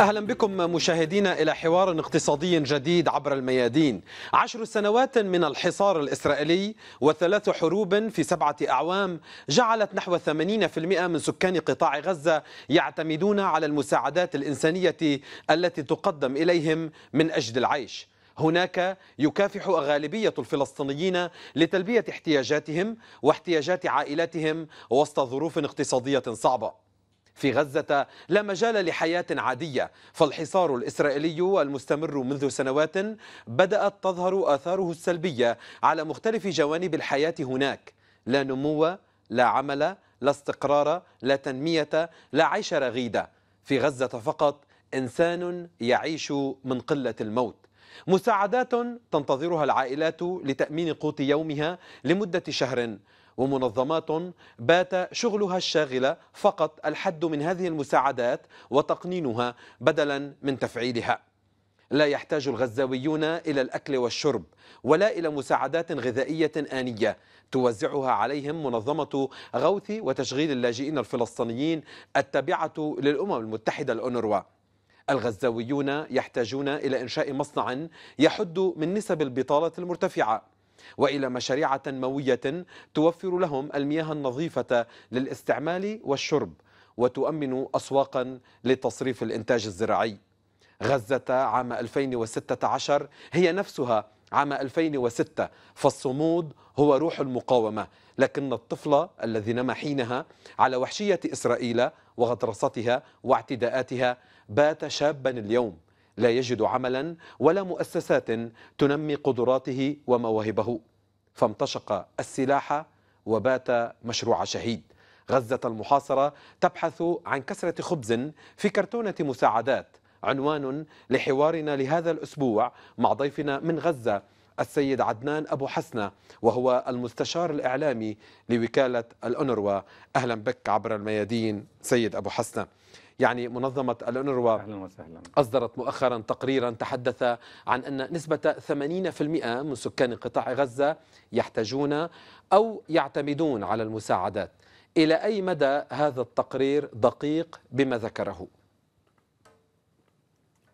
أهلا بكم مشاهدينا إلى حوار اقتصادي جديد عبر الميادين عشر سنوات من الحصار الإسرائيلي وثلاث حروب في سبعة أعوام جعلت نحو 80% من سكان قطاع غزة يعتمدون على المساعدات الإنسانية التي تقدم إليهم من أجل العيش هناك يكافح غالبية الفلسطينيين لتلبية احتياجاتهم واحتياجات عائلاتهم وسط ظروف اقتصادية صعبة في غزة لا مجال لحياة عادية فالحصار الإسرائيلي المستمر منذ سنوات بدأت تظهر آثاره السلبية على مختلف جوانب الحياة هناك لا نمو لا عمل لا استقرار لا تنمية لا عيش رغيدة في غزة فقط إنسان يعيش من قلة الموت مساعدات تنتظرها العائلات لتأمين قوت يومها لمدة شهر ومنظمات بات شغلها الشاغلة فقط الحد من هذه المساعدات وتقنينها بدلا من تفعيلها لا يحتاج الغزاويون إلى الأكل والشرب ولا إلى مساعدات غذائية آنية توزعها عليهم منظمة غوث وتشغيل اللاجئين الفلسطينيين التابعة للأمم المتحدة الأونروا الغزاويون يحتاجون إلى إنشاء مصنع يحد من نسب البطالة المرتفعة والى مشاريع تنمويه توفر لهم المياه النظيفه للاستعمال والشرب وتؤمن اسواقا لتصريف الانتاج الزراعي. غزه عام 2016 هي نفسها عام 2006 فالصمود هو روح المقاومه، لكن الطفل الذي نما حينها على وحشيه اسرائيل وغطرستها واعتداءاتها بات شابا اليوم لا يجد عملا ولا مؤسسات تنمي قدراته ومواهبه فامتشق السلاح وبات مشروع شهيد غزة المحاصرة تبحث عن كسرة خبز في كرتونة مساعدات عنوان لحوارنا لهذا الأسبوع مع ضيفنا من غزة السيد عدنان أبو حسنة وهو المستشار الإعلامي لوكالة الانروا أهلا بك عبر الميادين سيد أبو حسنة يعني منظمة الأونروا أهلا وسهلا أصدرت مؤخرا تقريرا تحدث عن أن نسبة 80% من سكان قطاع غزة يحتاجون أو يعتمدون على المساعدات إلى أي مدى هذا التقرير دقيق بما ذكره؟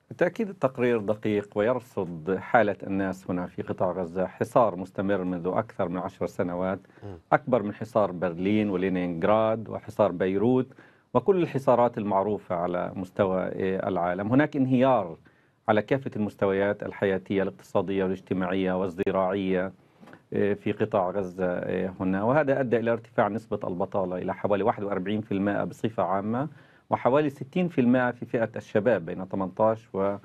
بالتأكيد التقرير دقيق ويرصد حالة الناس هنا في قطاع غزة حصار مستمر منذ أكثر من عشر سنوات أكبر من حصار برلين ولينينغراد وحصار بيروت وكل الحصارات المعروفة على مستوى العالم هناك انهيار على كافة المستويات الحياتية الاقتصادية والاجتماعية والزراعية آه، في قطاع غزة آه، هنا وهذا أدى إلى ارتفاع نسبة البطالة إلى حوالي 41% بصفة عامة وحوالي 60% في فئة الشباب بين 18 و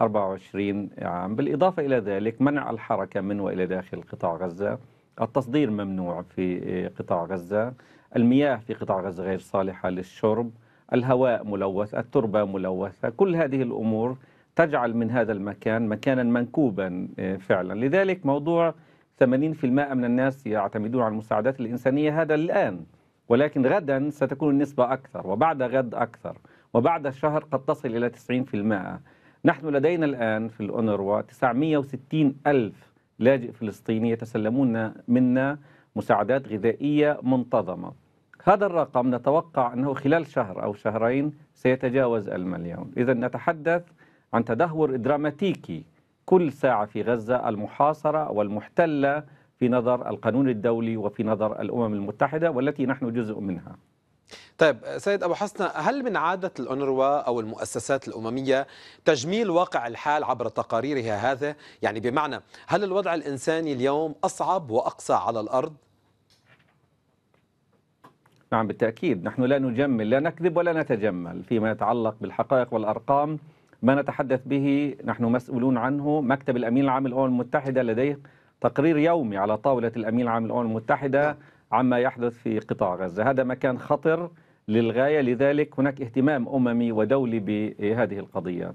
24 عام بالإضافة إلى ذلك منع الحركة من وإلى داخل قطاع غزة التصدير ممنوع في آه، قطاع غزة المياه في قطاع غزة غير صالحة للشرب الهواء ملوث التربة ملوثة كل هذه الأمور تجعل من هذا المكان مكانا منكوبا آه، فعلا لذلك موضوع 80% من الناس يعتمدون على المساعدات الإنسانية هذا الآن ولكن غدا ستكون النسبة أكثر وبعد غد أكثر وبعد شهر قد تصل إلى 90% نحن لدينا الآن في الأونروا 960 ألف لاجئ فلسطيني يتسلمون منا مساعدات غذائية منتظمة هذا الرقم نتوقع أنه خلال شهر أو شهرين سيتجاوز المليون إذا نتحدث عن تدهور دراماتيكي كل ساعة في غزة المحاصرة والمحتلة في نظر القانون الدولي وفي نظر الأمم المتحدة والتي نحن جزء منها طيب سيد أبو حسن هل من عادة الأنروا أو المؤسسات الأممية تجميل واقع الحال عبر تقاريرها هذا؟ يعني بمعنى هل الوضع الإنساني اليوم أصعب وأقسى على الأرض نعم بالتأكيد نحن لا نجمل لا نكذب ولا نتجمل فيما يتعلق بالحقائق والأرقام ما نتحدث به نحن مسؤولون عنه مكتب الأمين العام للأمم المتحدة لديه تقرير يومي على طاولة الأمين العام للأمم المتحدة نعم. عما يحدث في قطاع غزة هذا مكان خطر للغاية لذلك هناك اهتمام أممي ودولي بهذه القضية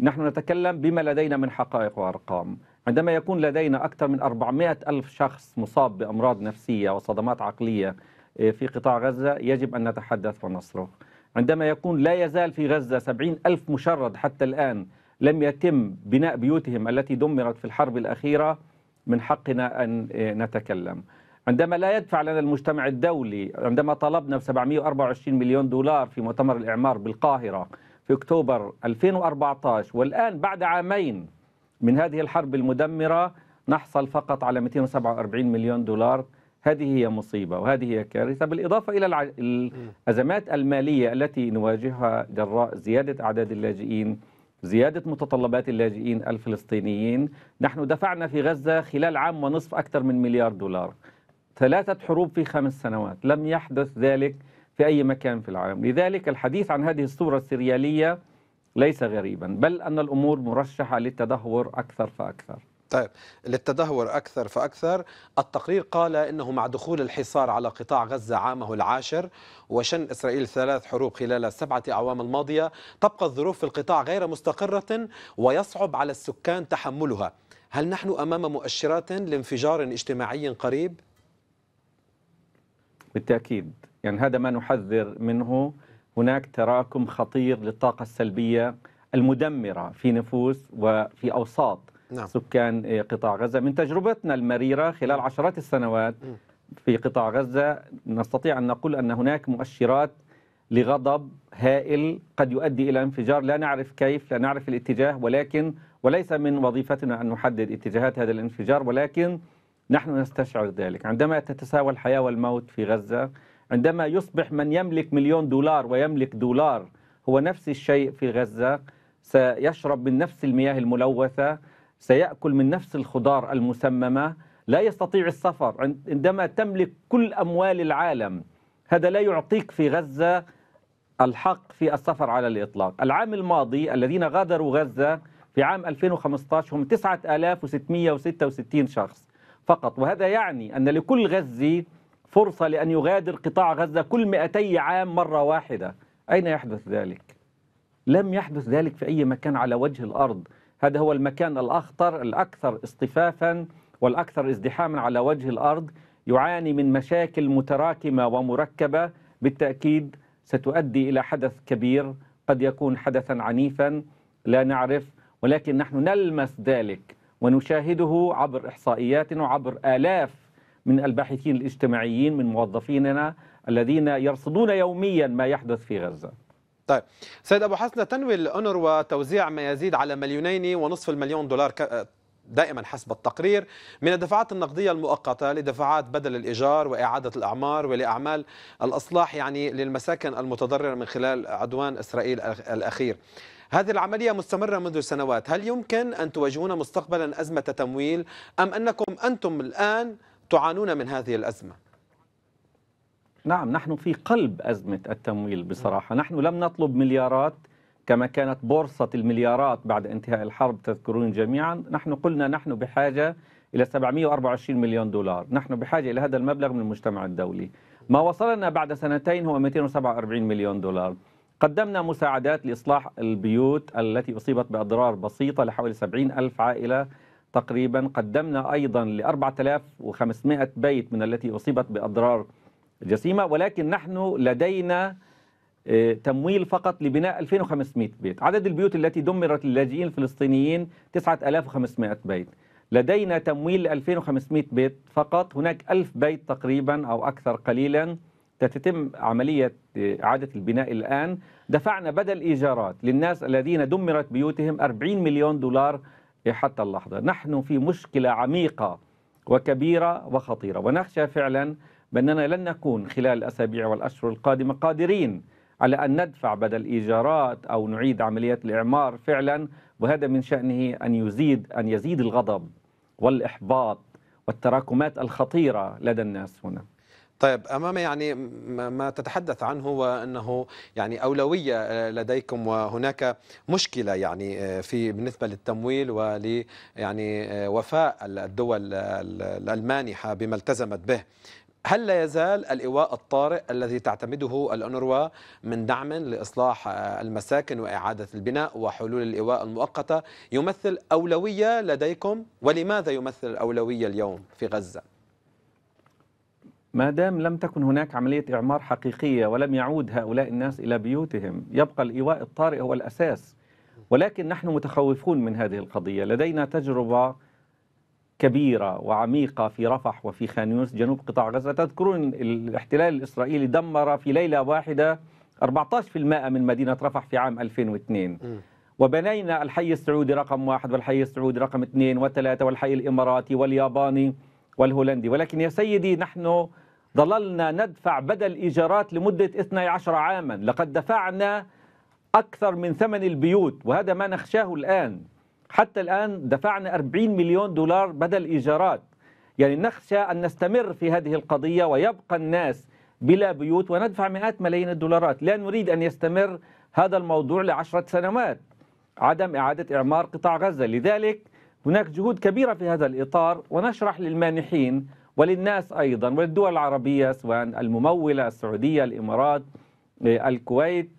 نحن نتكلم بما لدينا من حقائق وأرقام عندما يكون لدينا أكثر من 400 ألف شخص مصاب بأمراض نفسية وصدمات عقلية في قطاع غزة يجب أن نتحدث ونصرخ عندما يكون لا يزال في غزة سبعين ألف مشرد حتى الآن لم يتم بناء بيوتهم التي دمرت في الحرب الأخيرة من حقنا أن نتكلم عندما لا يدفع لنا المجتمع الدولي عندما طلبنا ب 724 مليون دولار في مؤتمر الإعمار بالقاهرة في أكتوبر 2014 والآن بعد عامين من هذه الحرب المدمرة نحصل فقط على 247 مليون دولار هذه هي مصيبة وهذه هي كارثة بالإضافة إلى الأزمات المالية التي نواجهها جراء زيادة أعداد اللاجئين زيادة متطلبات اللاجئين الفلسطينيين نحن دفعنا في غزة خلال عام ونصف أكثر من مليار دولار ثلاثة حروب في خمس سنوات لم يحدث ذلك في أي مكان في العالم لذلك الحديث عن هذه الصورة السريالية ليس غريبا بل أن الأمور مرشحة للتدهور أكثر فأكثر طيب للتدهور أكثر فأكثر التقرير قال إنه مع دخول الحصار على قطاع غزة عامه العاشر وشن إسرائيل ثلاث حروب خلال سبعة أعوام الماضية تبقى الظروف في القطاع غير مستقرة ويصعب على السكان تحملها هل نحن أمام مؤشرات لانفجار اجتماعي قريب؟ بالتأكيد يعني هذا ما نحذر منه هناك تراكم خطير للطاقة السلبية المدمرة في نفوس وفي أوساط نعم. سكان آه، قطاع غزة من تجربتنا المريرة خلال عشرات السنوات في قطاع غزة نستطيع أن نقول أن هناك مؤشرات لغضب هائل قد يؤدي إلى انفجار لا نعرف كيف لا نعرف الاتجاه ولكن وليس من وظيفتنا أن نحدد اتجاهات هذا الانفجار ولكن نحن نستشعر ذلك عندما تتساوى الحياة والموت في غزة عندما يصبح من يملك مليون دولار ويملك دولار هو نفس الشيء في غزة سيشرب من نفس المياه الملوثة سيأكل من نفس الخضار المسممة لا يستطيع السفر عندما تملك كل أموال العالم هذا لا يعطيك في غزة الحق في السفر على الإطلاق العام الماضي الذين غادروا غزة في عام 2015 هم 9666 شخص فقط وهذا يعني أن لكل غزي فرصة لأن يغادر قطاع غزة كل 200 عام مرة واحدة أين يحدث ذلك؟ لم يحدث ذلك في أي مكان على وجه الأرض هذا هو المكان الأخطر الأكثر اصطفافا والأكثر ازدحاما على وجه الأرض يعاني من مشاكل متراكمة ومركبة بالتأكيد ستؤدي إلى حدث كبير قد يكون حدثا عنيفا لا نعرف ولكن نحن نلمس ذلك ونشاهده عبر إحصائياتنا وعبر آلاف من الباحثين الاجتماعيين من موظفيننا الذين يرصدون يوميا ما يحدث في غزة طيب سيد أبو حسن تنوي الأونروا توزيع ما يزيد على مليونين ونصف المليون دولار دائما حسب التقرير من الدفعات النقدية المؤقتة لدفعات بدل الإيجار وإعادة الأعمار ولأعمال الإصلاح يعني للمساكن المتضررة من خلال عدوان إسرائيل الأخير هذه العملية مستمرة منذ سنوات هل يمكن أن تواجهون مستقبلا أزمة تمويل أم أنكم أنتم الآن تعانون من هذه الأزمة؟ نعم نحن في قلب أزمة التمويل نعم. بصراحة نحن لم نطلب مليارات كما كانت بورصة المليارات بعد انتهاء الحرب تذكرون جميعا نحن قلنا نحن بحاجة إلى 724 مليون دولار نحن بحاجة إلى هذا المبلغ من المجتمع الدولي ما وصلنا بعد سنتين هو 247 مليون دولار قدمنا مساعدات لإصلاح البيوت التي أصيبت بأضرار بسيطة لحوالي 70 ألف عائلة تقريبا قدمنا أيضا ل 4500 بيت من التي أصيبت بأضرار جسيمة ولكن نحن لدينا آه، تمويل فقط لبناء 2500 بيت عدد البيوت التي دمرت للاجئين الفلسطينيين 9500 بيت لدينا تمويل 2500 بيت فقط هناك 1000 بيت تقريبا أو أكثر قليلا تتم عملية آه، إعادة البناء الآن دفعنا بدل إيجارات للناس الذين دمرت بيوتهم 40 مليون دولار حتى اللحظة نحن في مشكلة عميقة وكبيرة وخطيرة ونخشى فعلا بأننا لن نكون خلال الأسابيع والأشهر القادمة قادرين على أن ندفع بدل إيجارات أو نعيد عمليات الإعمار فعلا وهذا من شأنه أن يزيد أن يزيد الغضب والإحباط والتراكمات الخطيرة لدى الناس هنا طيب امام يعني ما تتحدث عنه وانه يعني اولويه آه، لديكم وهناك مشكله يعني آه، في بالنسبه للتمويل ول يعني آه، وفاء الدول المانحه بما التزمت به هل لا يزال الإيواء الطارئ الذي تعتمده الأنروا من دعم لإصلاح المساكن وإعادة البناء وحلول الإيواء المؤقتة يمثل أولوية لديكم ولماذا يمثل الأولوية اليوم في غزة؟ ما دام لم تكن هناك عملية إعمار حقيقية ولم يعود هؤلاء الناس إلى بيوتهم يبقى الإيواء الطارئ هو الأساس ولكن نحن متخوفون من هذه القضية لدينا تجربة كبيرة وعميقة في رفح وفي خان يونس جنوب قطاع غزة تذكرون الاحتلال الإسرائيلي دمر في ليلة واحدة 14% من مدينة رفح في عام 2002 م. وبنينا الحي السعودي رقم واحد والحي السعودي رقم اثنين وثلاثة والحي الإماراتي والياباني والهولندي ولكن يا سيدي نحن ظللنا ندفع بدل إيجارات لمدة 12 عاما لقد دفعنا أكثر من ثمن البيوت وهذا ما نخشاه الآن حتى الآن دفعنا 40 مليون دولار بدل إيجارات يعني نخشى أن نستمر في هذه القضية ويبقى الناس بلا بيوت وندفع مئات ملايين الدولارات لا نريد أن يستمر هذا الموضوع لعشرة سنوات عدم إعادة إعمار قطاع غزة لذلك هناك جهود كبيرة في هذا الإطار ونشرح للمانحين وللناس أيضا وللدول العربية سواء الممولة السعودية الإمارات الكويت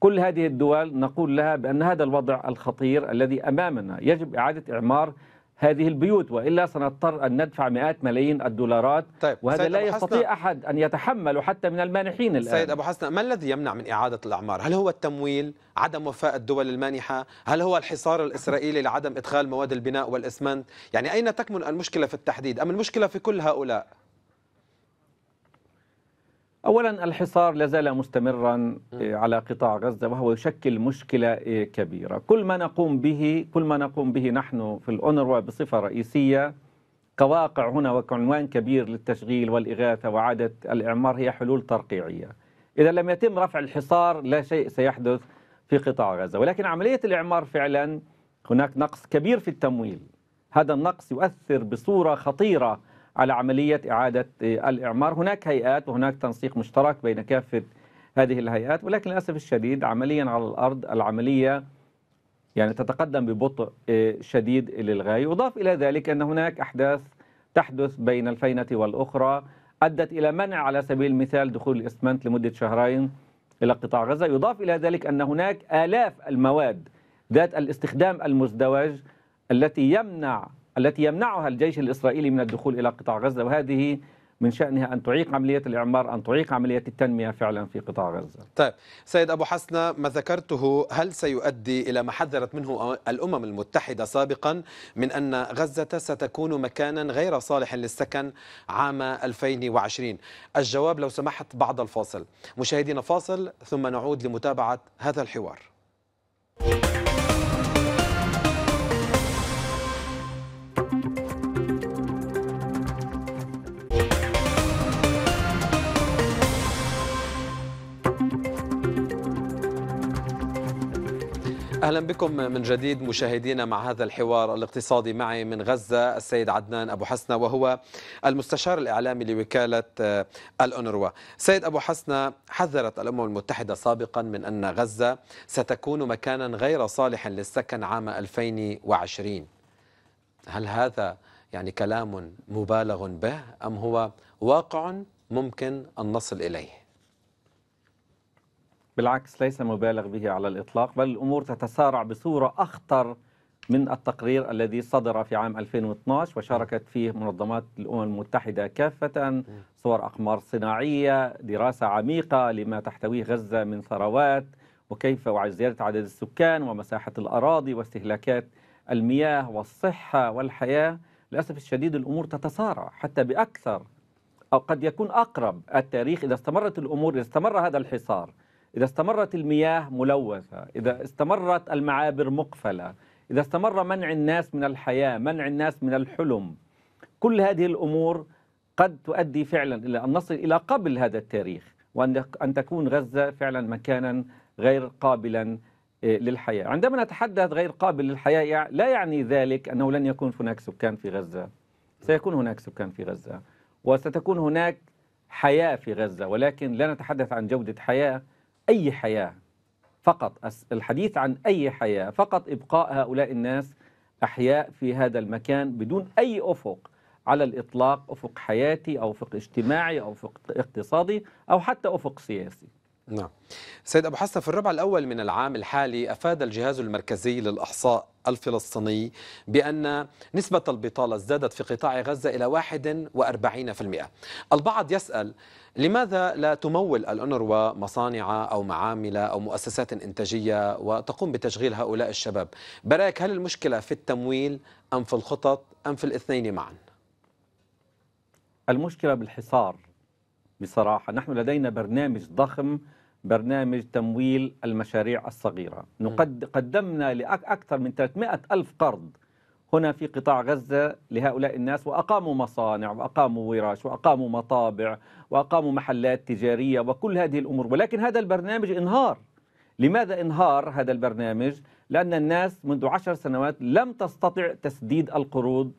كل هذه الدول نقول لها بأن هذا الوضع الخطير الذي أمامنا يجب إعادة إعمار هذه البيوت والا سنضطر ان ندفع مئات ملايين الدولارات طيب وهذا لا يستطيع احد ان يتحمل حتى من المانحين الان سيد ابو حسن ما الذي يمنع من اعاده الاعمار؟ هل هو التمويل؟ عدم وفاء الدول المانحه؟ هل هو الحصار الاسرائيلي لعدم ادخال مواد البناء والاسمنت؟ يعني اين تكمن المشكله في التحديد؟ ام المشكله في كل هؤلاء؟ اولا الحصار لازال مستمرا آه، على قطاع غزه وهو يشكل مشكله آه، كبيره كل ما نقوم به كل ما نقوم به نحن في الاونروا بصفه رئيسيه كواقع هنا وكعنوان كبير للتشغيل والاغاثه وعاده الاعمار هي حلول ترقيعيه اذا لم يتم رفع الحصار لا شيء سيحدث في قطاع غزه ولكن عمليه الاعمار فعلا هناك نقص كبير في التمويل هذا النقص يؤثر بصوره خطيره على عملية إعادة آه، الإعمار هناك هيئات وهناك تنسيق مشترك بين كافة هذه الهيئات ولكن للأسف الشديد عمليا على الأرض العملية يعني تتقدم ببطء آه، شديد للغاية يضاف إلى ذلك أن هناك أحداث تحدث بين الفينة والأخرى أدت إلى منع على سبيل المثال دخول الإسمنت لمدة شهرين إلى قطاع غزة يضاف إلى ذلك أن هناك آلاف المواد ذات الاستخدام المزدوج التي يمنع التي يمنعها الجيش الإسرائيلي من الدخول إلى قطاع غزة وهذه من شأنها أن تعيق عملية الإعمار أن تعيق عملية التنمية فعلا في قطاع غزة طيب سيد أبو حسنة ما ذكرته هل سيؤدي إلى ما حذرت منه الأمم المتحدة سابقا من أن غزة ستكون مكانا غير صالح للسكن عام 2020 الجواب لو سمحت بعد الفاصل مشاهدينا فاصل ثم نعود لمتابعة هذا الحوار أهلا بكم من جديد مشاهدينا مع هذا الحوار الاقتصادي معي من غزة السيد عدنان أبو حسنة وهو المستشار الإعلامي لوكالة آه، الأونروا سيد أبو حسنة حذرت الأمم المتحدة سابقا من أن غزة ستكون مكانا غير صالح للسكن عام 2020 هل هذا يعني كلام مبالغ به أم هو واقع ممكن أن نصل إليه؟ بالعكس ليس مبالغ به على الإطلاق بل الأمور تتسارع بصورة أخطر من التقرير الذي صدر في عام 2012 وشاركت فيه منظمات الأمم المتحدة كافة صور أقمار صناعية دراسة عميقة لما تحتويه غزة من ثروات وكيف وزيادة عدد السكان ومساحة الأراضي واستهلاكات المياه والصحة والحياة للأسف الشديد الأمور تتسارع حتى بأكثر أو قد يكون أقرب التاريخ إذا استمرت الأمور إذا استمر هذا الحصار إذا استمرت المياه ملوثة إذا استمرت المعابر مقفلة إذا استمر منع الناس من الحياة منع الناس من الحلم كل هذه الأمور قد تؤدي فعلا إلى أن نصل إلى قبل هذا التاريخ وأن تكون غزة فعلا مكانا غير قابلا آه، للحياة عندما نتحدث غير قابل للحياة لا يعني ذلك أنه لن يكون هناك سكان في غزة سيكون هناك سكان في غزة وستكون هناك حياة في غزة ولكن لا نتحدث عن جودة حياة أي حياة فقط الحديث عن أي حياة فقط إبقاء هؤلاء الناس أحياء في هذا المكان بدون أي أفق على الإطلاق أفق حياتي أو أفق اجتماعي أو أفق اقتصادي أو حتى أفق سياسي نعم سيد أبو حسن في الربع الأول من العام الحالي أفاد الجهاز المركزي للإحصاء الفلسطيني بأن نسبة البطالة ازدادت في قطاع غزة إلى 41% البعض يسأل لماذا لا تمول الأنروا مصانع أو معامل أو مؤسسات إنتاجية وتقوم بتشغيل هؤلاء الشباب برأيك هل المشكلة في التمويل أم في الخطط أم في الاثنين معا المشكلة بالحصار بصراحة نحن لدينا برنامج ضخم برنامج تمويل المشاريع الصغيرة نقد قدمنا لأكثر من 300 ألف قرض هنا في قطاع غزة لهؤلاء الناس وأقاموا مصانع وأقاموا وراش وأقاموا مطابع وأقاموا محلات تجارية وكل هذه الأمور ولكن هذا البرنامج انهار لماذا انهار هذا البرنامج؟ لأن الناس منذ عشر سنوات لم تستطع تسديد القروض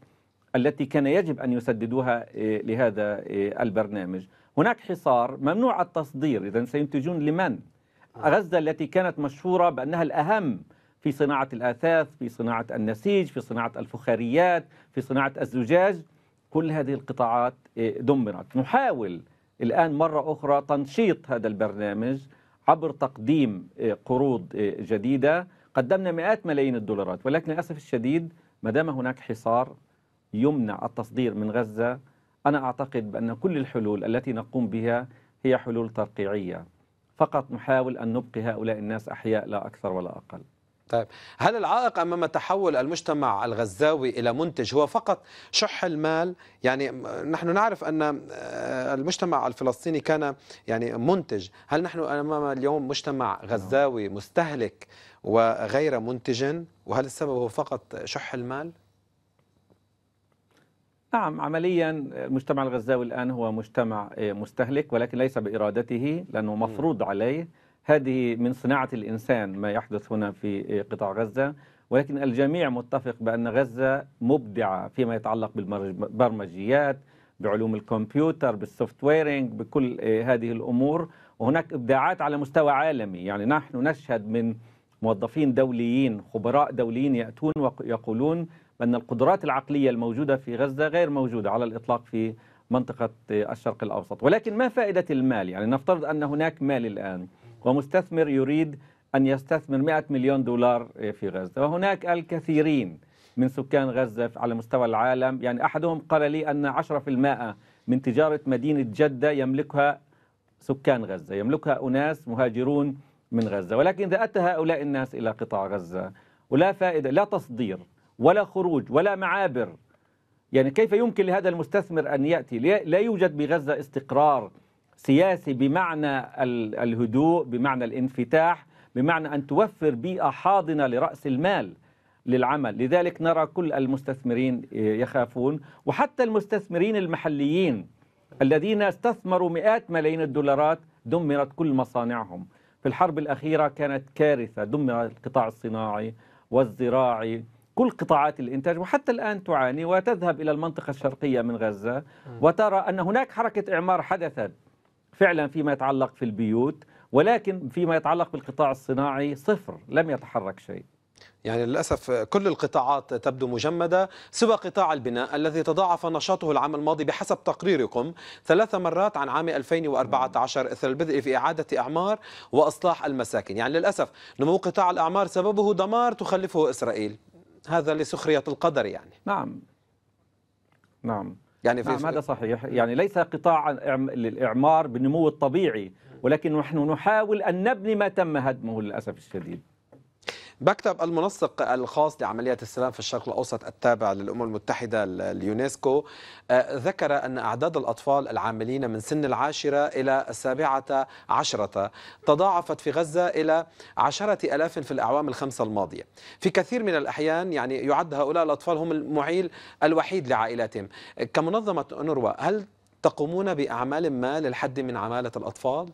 التي كان يجب أن يسددوها إيه، لهذا إيه، البرنامج هناك حصار ممنوع التصدير إذا سينتجون لمن؟ آه. غزة التي كانت مشهورة بأنها الأهم في صناعة الأثاث في صناعة النسيج في صناعة الفخاريات في صناعة الزجاج كل هذه القطاعات إيه، دمرت نحاول الآن مرة أخرى تنشيط هذا البرنامج عبر تقديم إيه، قروض إيه، جديدة قدمنا مئات ملايين الدولارات ولكن للأسف الشديد ما دام هناك حصار يمنع التصدير من غزة أنا أعتقد بأن كل الحلول التي نقوم بها هي حلول ترقيعية فقط نحاول أن نبقي هؤلاء الناس أحياء لا أكثر ولا أقل طيب هل العائق امام تحول المجتمع الغزاوي الى منتج هو فقط شح المال يعني نحن نعرف ان آه، المجتمع الفلسطيني كان يعني منتج هل نحن امام اليوم مجتمع غزاوي مستهلك وغير منتج وهل السبب هو فقط شح المال نعم عمليا المجتمع الغزاوي الآن هو مجتمع آه، مستهلك ولكن ليس بإرادته لأنه مفروض عليه هذه من صناعة الإنسان ما يحدث هنا في آه، قطاع غزة ولكن الجميع متفق بأن غزة مبدعة فيما يتعلق بالبرمجيات بعلوم الكمبيوتر بالسوفت ويرنج بكل آه، هذه الأمور وهناك إبداعات على مستوى عالمي يعني نحن نشهد من موظفين دوليين خبراء دوليين يأتون ويقولون أن القدرات العقلية الموجودة في غزة غير موجودة على الإطلاق في منطقة الشرق الأوسط ولكن ما فائدة المال يعني نفترض أن هناك مال الآن ومستثمر يريد أن يستثمر 100 مليون دولار في غزة وهناك الكثيرين من سكان غزة على مستوى العالم يعني أحدهم قال لي أن 10% من تجارة مدينة جدة يملكها سكان غزة يملكها أناس مهاجرون من غزة ولكن إذا أتى هؤلاء الناس إلى قطاع غزة ولا فائدة لا تصدير ولا خروج ولا معابر يعني كيف يمكن لهذا المستثمر أن يأتي لا يوجد بغزة استقرار سياسي بمعنى الهدوء بمعنى الانفتاح بمعنى أن توفر بيئة حاضنة لرأس المال للعمل لذلك نرى كل المستثمرين آه، يخافون وحتى المستثمرين المحليين الذين استثمروا مئات ملايين الدولارات دمرت كل مصانعهم في الحرب الأخيرة كانت كارثة دمر القطاع الصناعي والزراعي كل قطاعات الإنتاج وحتى الآن تعاني وتذهب إلى المنطقة الشرقية من غزة وترى أن هناك حركة إعمار حدثت فعلا فيما يتعلق في البيوت ولكن فيما يتعلق بالقطاع الصناعي صفر لم يتحرك شيء يعني للأسف كل القطاعات تبدو مجمدة سوى قطاع البناء الذي تضاعف نشاطه العام الماضي بحسب تقريركم ثلاث مرات عن عام 2014 إثر البدء في إعادة إعمار وإصلاح المساكن يعني للأسف نمو قطاع الأعمار سببه دمار تخلفه إسرائيل هذا لسخرية القدر يعني نعم نعم يعني في نعم هذا صحيح يعني ليس قطاع للإعمار بالنمو الطبيعي ولكن نحن نحاول أن نبني ما تم هدمه للأسف الشديد مكتب المنسق الخاص لعمليات السلام في الشرق الأوسط التابع للأمم المتحدة اليونسكو آه، ذكر أن أعداد الأطفال العاملين من سن العاشرة إلى السابعة عشرة تضاعفت في غزة إلى عشرة ألاف في الأعوام الخمسة الماضية في كثير من الأحيان يعني يعد هؤلاء الأطفال هم المعيل الوحيد لعائلاتهم آه، كمنظمة انوروا هل تقومون بأعمال ما للحد من عمالة الأطفال؟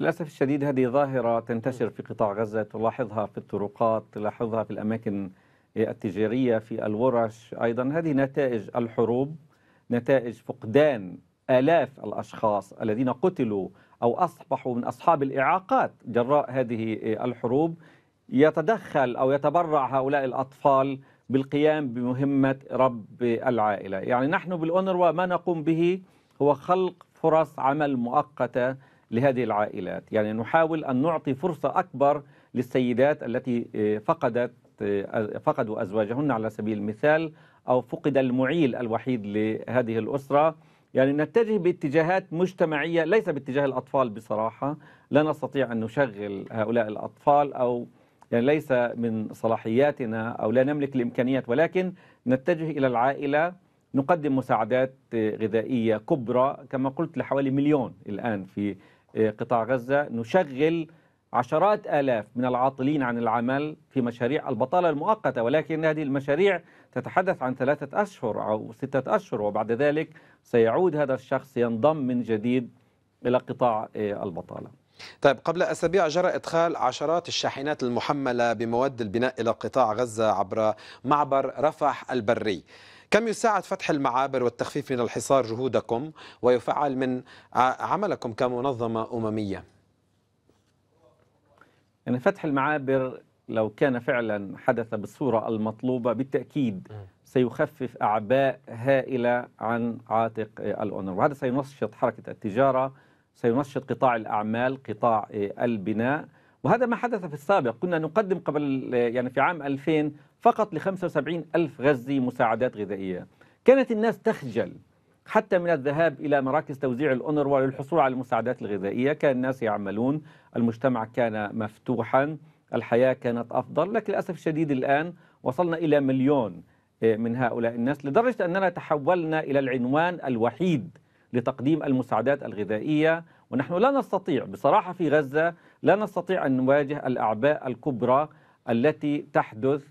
للأسف الشديد هذه ظاهرة تنتشر في قطاع غزة تلاحظها في الطرقات تلاحظها في الأماكن التجارية في الورش أيضا هذه نتائج الحروب نتائج فقدان آلاف الأشخاص الذين قتلوا أو أصبحوا من أصحاب الإعاقات جراء هذه الحروب يتدخل أو يتبرع هؤلاء الأطفال بالقيام بمهمة رب العائلة يعني نحن بالأونروا ما نقوم به هو خلق فرص عمل مؤقته لهذه العائلات يعني نحاول أن نعطي فرصة أكبر للسيدات التي آه، فقدت آه، فقدوا أزواجهن على سبيل المثال أو فقد المعيل الوحيد لهذه الأسرة يعني نتجه باتجاهات مجتمعية ليس باتجاه الأطفال بصراحة لا نستطيع أن نشغل هؤلاء الأطفال أو يعني ليس من صلاحياتنا أو لا نملك الإمكانيات ولكن نتجه إلى العائلة نقدم مساعدات آه، غذائية كبرى كما قلت لحوالي مليون الآن في إيه، قطاع غزة نشغل عشرات آلاف من العاطلين عن العمل في مشاريع البطالة المؤقتة ولكن هذه المشاريع تتحدث عن ثلاثة أشهر أو ستة أشهر وبعد ذلك سيعود هذا الشخص ينضم من جديد إلى قطاع إيه، البطالة طيب قبل أسابيع جرى إدخال عشرات الشاحنات المحملة بمواد البناء إلى قطاع غزة عبر معبر رفح البري كم يساعد فتح المعابر والتخفيف من الحصار جهودكم ويفعل من عملكم كمنظمة أممية يعني فتح المعابر لو كان فعلا حدث بالصورة المطلوبة بالتأكيد سيخفف أعباء هائلة عن عاتق الأونر وهذا سينشط حركة التجارة سينشط قطاع الأعمال قطاع البناء وهذا ما حدث في السابق كنا نقدم قبل يعني في عام 2000 فقط ل 75 ألف غزي مساعدات غذائية كانت الناس تخجل حتى من الذهاب إلى مراكز توزيع الأونروا للحصول على المساعدات الغذائية كان الناس يعملون المجتمع كان مفتوحا الحياة كانت أفضل لكن للأسف الشديد الآن وصلنا إلى مليون آه، من هؤلاء الناس لدرجة أننا تحولنا إلى العنوان الوحيد لتقديم المساعدات الغذائية ونحن لا نستطيع بصراحة في غزة لا نستطيع أن نواجه الأعباء الكبرى التي تحدث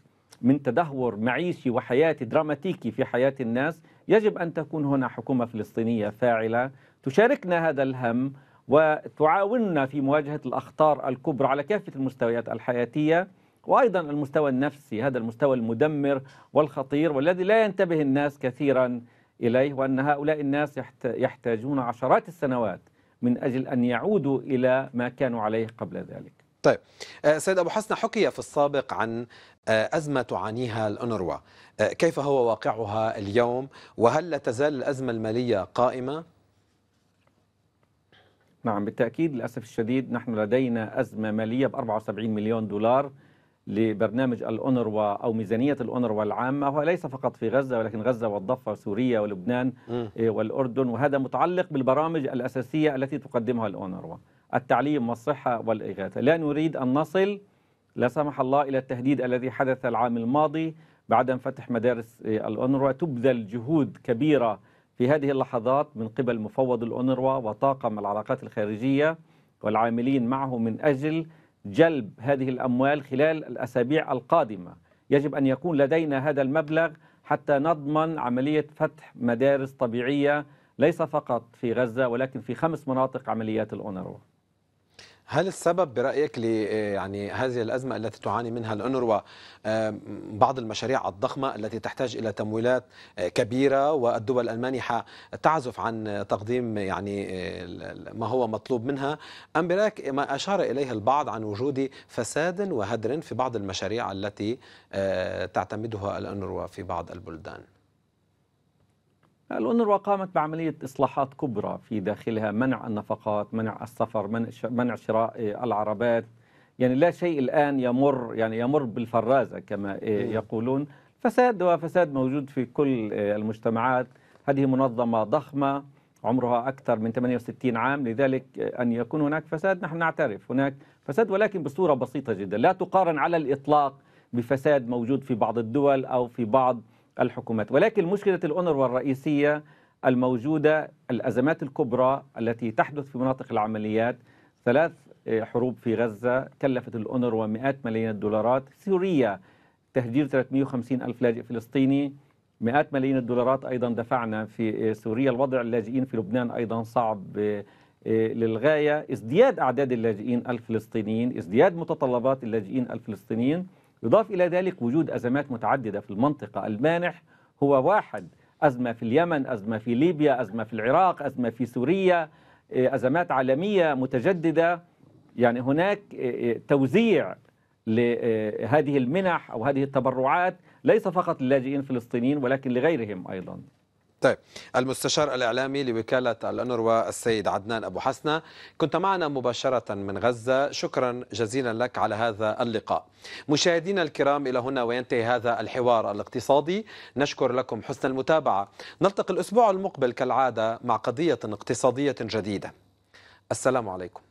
من تدهور معيشي وحياتي دراماتيكي في حياة الناس يجب أن تكون هنا حكومة فلسطينية فاعلة تشاركنا هذا الهم وتعاوننا في مواجهة الأخطار الكبرى على كافة المستويات الحياتية وأيضا المستوى النفسي هذا المستوى المدمر والخطير والذي لا ينتبه الناس كثيرا إليه وأن هؤلاء الناس يحتاجون عشرات السنوات من أجل أن يعودوا إلى ما كانوا عليه قبل ذلك طيب آه، سيد أبو حسن حكي في السابق عن أزمة تعانيها الأنروا أه، كيف هو واقعها اليوم وهل لا تزال الأزمة المالية قائمة؟ نعم بالتأكيد للأسف الشديد نحن لدينا أزمة مالية ب 74 مليون دولار لبرنامج الأونروا أو ميزانية الأونروا العامة وليس فقط في غزة ولكن غزة والضفة وسوريا ولبنان م. أه، والأردن وهذا متعلق بالبرامج الأساسية التي تقدمها الأونروا التعليم والصحة والإغاثة لا نريد أن نصل لا سمح الله إلى التهديد الذي حدث العام الماضي بعد فتح مدارس الأونروا تبذل جهود كبيرة في هذه اللحظات من قبل مفوض الأونروا وطاقم العلاقات الخارجية والعاملين معه من أجل جلب هذه الأموال خلال الأسابيع القادمة يجب أن يكون لدينا هذا المبلغ حتى نضمن عملية فتح مدارس طبيعية ليس فقط في غزة ولكن في خمس مناطق عمليات الأونروا هل السبب برأيك آه، يعني هذه الأزمة التي تعاني منها الأنروا آه، بعض المشاريع الضخمة التي تحتاج إلى تمويلات آه، كبيرة والدول المانحة تعزف عن تقديم يعني ما هو مطلوب منها أم برأيك ما أشار إليه البعض عن وجود فساد وهدر في بعض المشاريع التي تعتمدها الأنروا في بعض البلدان؟ الأونروا قامت بعملية إصلاحات كبرى في داخلها منع النفقات منع السفر منع شراء آه، العربات يعني لا شيء الآن يمر يعني يمر بالفرازة كما آه، يقولون فساد وفساد موجود في كل آه، المجتمعات هذه منظمة ضخمة عمرها أكثر من 68 عام لذلك أن يكون هناك فساد نحن نعترف هناك فساد ولكن بصورة بسيطة جدا لا تقارن على الإطلاق بفساد موجود في بعض الدول أو في بعض الحكومات ولكن مشكلة الأونروا الرئيسية الموجودة الأزمات الكبرى التي تحدث في مناطق العمليات ثلاث حروب في غزة كلفت الأونروا مئات ملايين الدولارات سوريا تهجير 350 ألف لاجئ فلسطيني مئات ملايين الدولارات أيضا دفعنا في سوريا الوضع اللاجئين في لبنان أيضا صعب آه، للغاية ازدياد أعداد اللاجئين الفلسطينيين ازدياد متطلبات اللاجئين الفلسطينيين يضاف إلى ذلك وجود أزمات متعددة في المنطقة المانح هو واحد أزمة في اليمن أزمة في ليبيا أزمة في العراق أزمة في سوريا آه، أزمات عالمية متجددة يعني هناك آه، آه، توزيع لهذه المنح أو هذه التبرعات ليس فقط للاجئين الفلسطينيين ولكن لغيرهم أيضا طيب المستشار الإعلامي لوكالة الأنروا السيد عدنان أبو حسنة كنت معنا مباشرة من غزة شكرا جزيلا لك على هذا اللقاء مشاهدينا الكرام إلى هنا وينتهي هذا الحوار الاقتصادي نشكر لكم حسن المتابعة نلتقي الأسبوع المقبل كالعادة مع قضية اقتصادية جديدة السلام عليكم